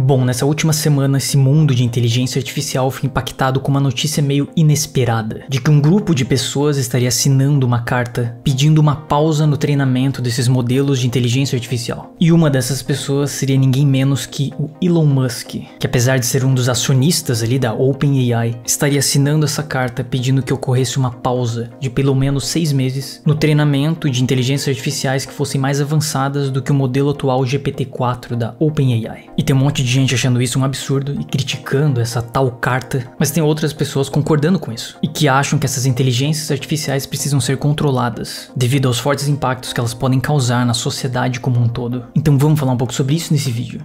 Bom, nessa última semana, esse mundo de inteligência artificial foi impactado com uma notícia meio inesperada: de que um grupo de pessoas estaria assinando uma carta pedindo uma pausa no treinamento desses modelos de inteligência artificial. E uma dessas pessoas seria ninguém menos que o Elon Musk, que apesar de ser um dos acionistas ali da OpenAI, estaria assinando essa carta pedindo que ocorresse uma pausa de pelo menos seis meses no treinamento de inteligências artificiais que fossem mais avançadas do que o modelo atual GPT-4 da OpenAI. E tem um monte de de gente achando isso um absurdo e criticando essa tal carta, mas tem outras pessoas concordando com isso e que acham que essas inteligências artificiais precisam ser controladas devido aos fortes impactos que elas podem causar na sociedade como um todo. Então vamos falar um pouco sobre isso nesse vídeo.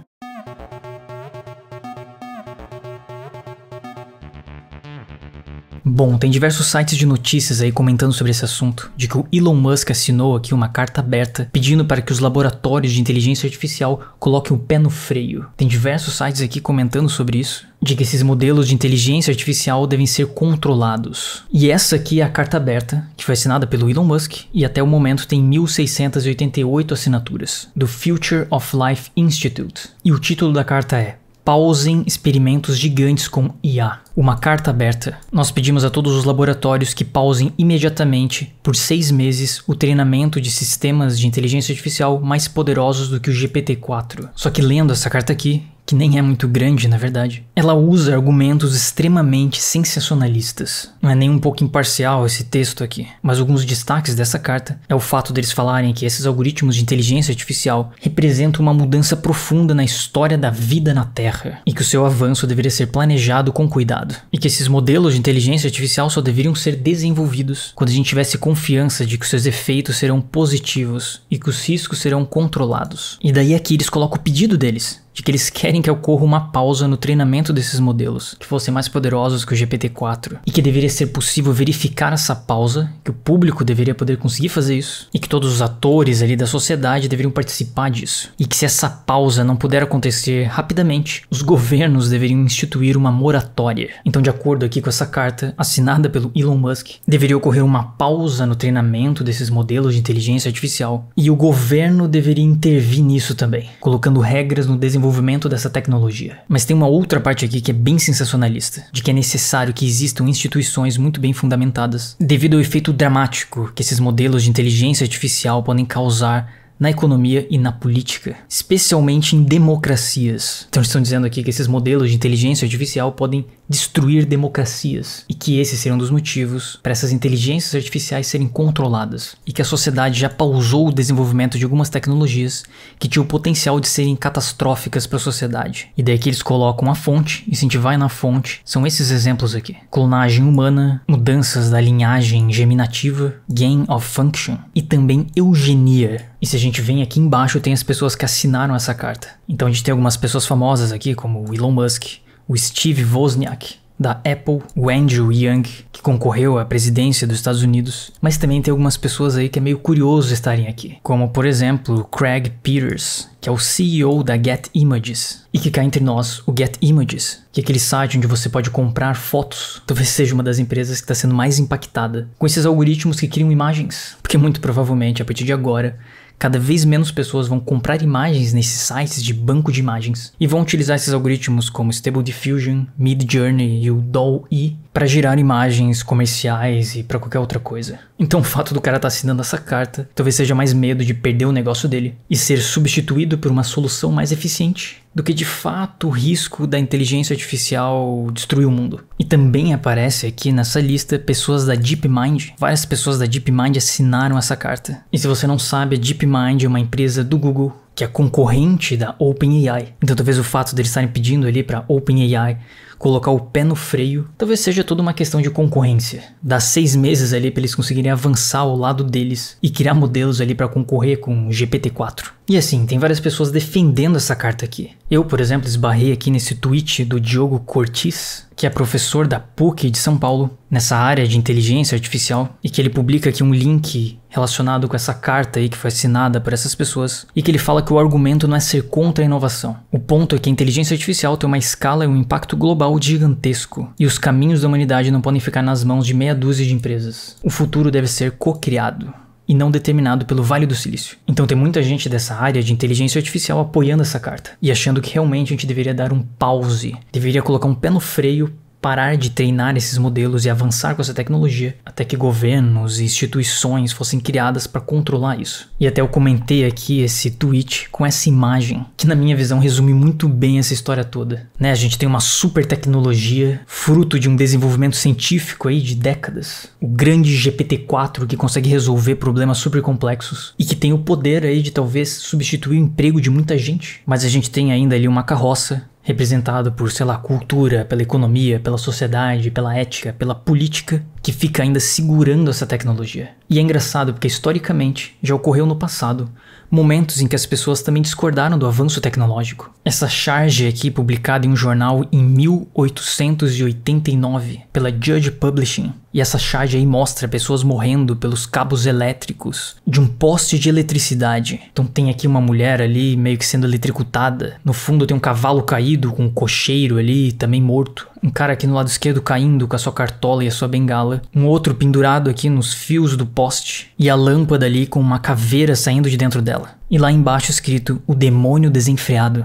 Bom, tem diversos sites de notícias aí comentando sobre esse assunto, de que o Elon Musk assinou aqui uma carta aberta pedindo para que os laboratórios de inteligência artificial coloquem o pé no freio. Tem diversos sites aqui comentando sobre isso, de que esses modelos de inteligência artificial devem ser controlados. E essa aqui é a carta aberta, que foi assinada pelo Elon Musk, e até o momento tem 1688 assinaturas, do Future of Life Institute. E o título da carta é pausem experimentos gigantes com IA. Uma carta aberta. Nós pedimos a todos os laboratórios que pausem imediatamente, por seis meses, o treinamento de sistemas de inteligência artificial mais poderosos do que o GPT-4. Só que lendo essa carta aqui, que nem é muito grande na verdade, ela usa argumentos extremamente sensacionalistas. Não é nem um pouco imparcial esse texto aqui, mas alguns destaques dessa carta é o fato deles falarem que esses algoritmos de inteligência artificial representam uma mudança profunda na história da vida na Terra e que o seu avanço deveria ser planejado com cuidado, e que esses modelos de inteligência artificial só deveriam ser desenvolvidos quando a gente tivesse confiança de que seus efeitos serão positivos e que os riscos serão controlados. E daí aqui eles colocam o pedido deles, de que eles querem que ocorra uma pausa no treinamento desses modelos, que fossem mais poderosos que o GPT-4, e que deveria ser possível verificar essa pausa, que o público deveria poder conseguir fazer isso, e que todos os atores ali da sociedade deveriam participar disso, e que se essa pausa não puder acontecer rapidamente, os governos deveriam instituir uma moratória. Então, de acordo aqui com essa carta, assinada pelo Elon Musk, deveria ocorrer uma pausa no treinamento desses modelos de inteligência artificial, e o governo deveria intervir nisso também, colocando regras no desenvolvimento desenvolvimento dessa tecnologia. Mas tem uma outra parte aqui que é bem sensacionalista, de que é necessário que existam instituições muito bem fundamentadas, devido ao efeito dramático que esses modelos de inteligência artificial podem causar na economia e na política, especialmente em democracias. Então estão dizendo aqui que esses modelos de inteligência artificial podem destruir democracias e que esse seria um dos motivos para essas inteligências artificiais serem controladas e que a sociedade já pausou o desenvolvimento de algumas tecnologias que tinham o potencial de serem catastróficas para a sociedade. E daí que eles colocam a fonte e se a gente vai na fonte, são esses exemplos aqui. Clonagem humana, mudanças da linhagem geminativa, gain of function e também eugenia. E se a gente vem aqui embaixo tem as pessoas que assinaram essa carta. Então a gente tem algumas pessoas famosas aqui como Elon Musk, o Steve Wozniak, da Apple, o Andrew Young, que concorreu à presidência dos Estados Unidos, mas também tem algumas pessoas aí que é meio curioso estarem aqui, como por exemplo Craig Peters, que é o CEO da Get Images, e que cá entre nós, o Get Images, que é aquele site onde você pode comprar fotos, talvez seja uma das empresas que está sendo mais impactada com esses algoritmos que criam imagens, porque muito provavelmente a partir de agora Cada vez menos pessoas vão comprar imagens nesses sites de banco de imagens e vão utilizar esses algoritmos como Stable Diffusion, Mid Journey e o DALL-E para girar imagens comerciais e para qualquer outra coisa. Então o fato do cara estar tá assinando essa carta talvez seja mais medo de perder o negócio dele e ser substituído por uma solução mais eficiente do que de fato o risco da inteligência artificial destruir o mundo. E também aparece aqui nessa lista pessoas da DeepMind. Várias pessoas da DeepMind assinaram essa carta. E se você não sabe, a DeepMind é uma empresa do Google que é concorrente da OpenAI. Então talvez o fato deles estarem pedindo ali para OpenAI colocar o pé no freio, talvez seja toda uma questão de concorrência. Dá seis meses ali para eles conseguirem avançar ao lado deles e criar modelos ali para concorrer com o GPT-4. E assim, tem várias pessoas defendendo essa carta aqui. Eu, por exemplo, esbarrei aqui nesse tweet do Diogo Cortis, que é professor da PUC de São Paulo, nessa área de inteligência artificial, e que ele publica aqui um link relacionado com essa carta aí que foi assinada por essas pessoas, e que ele fala que o argumento não é ser contra a inovação. O ponto é que a inteligência artificial tem uma escala e um impacto global global gigantesco e os caminhos da humanidade não podem ficar nas mãos de meia dúzia de empresas. O futuro deve ser co-criado e não determinado pelo Vale do Silício. Então tem muita gente dessa área de inteligência artificial apoiando essa carta e achando que realmente a gente deveria dar um pause, deveria colocar um pé no freio parar de treinar esses modelos e avançar com essa tecnologia, até que governos e instituições fossem criadas para controlar isso. E até eu comentei aqui esse tweet com essa imagem, que na minha visão resume muito bem essa história toda. Né, a gente tem uma super tecnologia, fruto de um desenvolvimento científico aí de décadas. O grande GPT-4 que consegue resolver problemas super complexos e que tem o poder aí de talvez substituir o emprego de muita gente. Mas a gente tem ainda ali uma carroça representado por, sei lá, cultura, pela economia, pela sociedade, pela ética, pela política, que fica ainda segurando essa tecnologia. E é engraçado porque historicamente já ocorreu no passado momentos em que as pessoas também discordaram do avanço tecnológico. Essa charge aqui publicada em um jornal em 1889 pela Judge Publishing, e essa charge aí mostra pessoas morrendo pelos cabos elétricos de um poste de eletricidade. Então tem aqui uma mulher ali meio que sendo eletricutada. No fundo tem um cavalo caído com um cocheiro ali também morto um cara aqui no lado esquerdo caindo com a sua cartola e a sua bengala, um outro pendurado aqui nos fios do poste e a lâmpada ali com uma caveira saindo de dentro dela. E lá embaixo escrito o demônio desenfreado.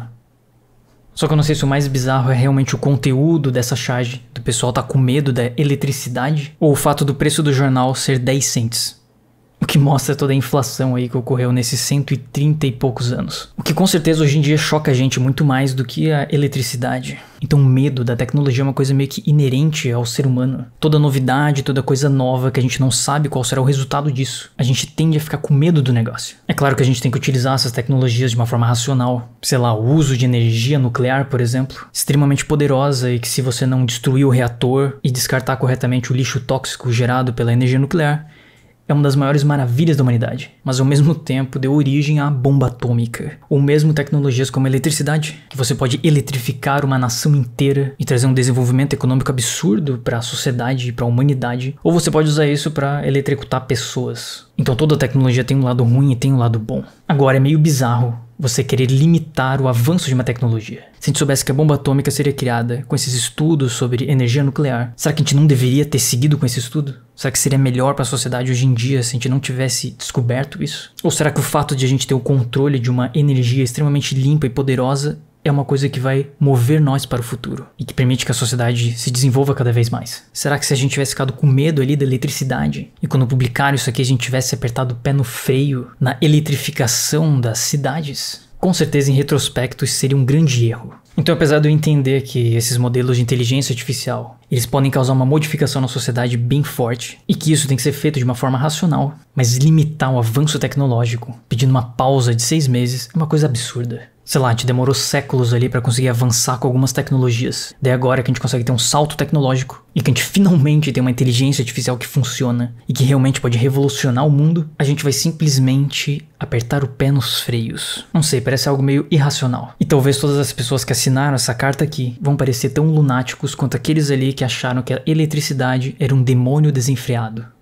Só que eu não sei se o mais bizarro é realmente o conteúdo dessa charge, do pessoal tá com medo da eletricidade, ou o fato do preço do jornal ser 10 cents. O que mostra toda a inflação aí que ocorreu nesses 130 e poucos anos. O que com certeza hoje em dia choca a gente muito mais do que a eletricidade. Então, o medo da tecnologia é uma coisa meio que inerente ao ser humano. Toda novidade, toda coisa nova que a gente não sabe qual será o resultado disso, a gente tende a ficar com medo do negócio. É claro que a gente tem que utilizar essas tecnologias de uma forma racional. Sei lá, o uso de energia nuclear, por exemplo, extremamente poderosa e que se você não destruir o reator e descartar corretamente o lixo tóxico gerado pela energia nuclear, é uma das maiores maravilhas da humanidade, mas ao mesmo tempo deu origem à bomba atômica, ou mesmo tecnologias como a eletricidade, que você pode eletrificar uma nação inteira e trazer um desenvolvimento econômico absurdo para a sociedade e para a humanidade, ou você pode usar isso para eletricutar pessoas. Então toda tecnologia tem um lado ruim e tem um lado bom. Agora é meio bizarro você querer limitar o avanço de uma tecnologia. Se a gente soubesse que a bomba atômica seria criada com esses estudos sobre energia nuclear, será que a gente não deveria ter seguido com esse estudo? Será que seria melhor para a sociedade hoje em dia se a gente não tivesse descoberto isso? Ou será que o fato de a gente ter o controle de uma energia extremamente limpa e poderosa é uma coisa que vai mover nós para o futuro e que permite que a sociedade se desenvolva cada vez mais. Será que se a gente tivesse ficado com medo ali da eletricidade e quando publicaram isso aqui a gente tivesse apertado o pé no freio na eletrificação das cidades? Com certeza, em retrospecto, isso seria um grande erro. Então, apesar de eu entender que esses modelos de inteligência artificial, eles podem causar uma modificação na sociedade bem forte e que isso tem que ser feito de uma forma racional, mas limitar o avanço tecnológico, pedindo uma pausa de seis meses, é uma coisa absurda sei lá, a gente demorou séculos ali para conseguir avançar com algumas tecnologias. Daí agora que a gente consegue ter um salto tecnológico e que a gente finalmente tem uma inteligência artificial que funciona e que realmente pode revolucionar o mundo, a gente vai simplesmente apertar o pé nos freios. Não sei, parece algo meio irracional. E talvez todas as pessoas que assinaram essa carta aqui vão parecer tão lunáticos quanto aqueles ali que acharam que a eletricidade era um demônio desenfreado.